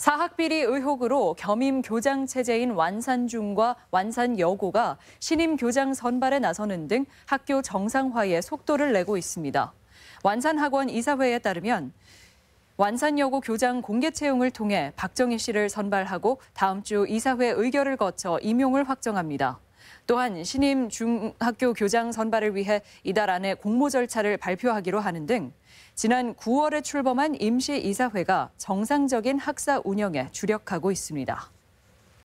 사학비리 의혹으로 겸임 교장 체제인 완산중과 완산여고가 신임 교장 선발에 나서는 등 학교 정상화에 속도를 내고 있습니다. 완산학원 이사회에 따르면 완산여고 교장 공개 채용을 통해 박정희 씨를 선발하고 다음 주 이사회 의결을 거쳐 임용을 확정합니다. 또한 신임 중학교 교장 선발을 위해 이달 안에 공모 절차를 발표하기로 하는 등 지난 9월에 출범한 임시이사회가 정상적인 학사 운영에 주력하고 있습니다.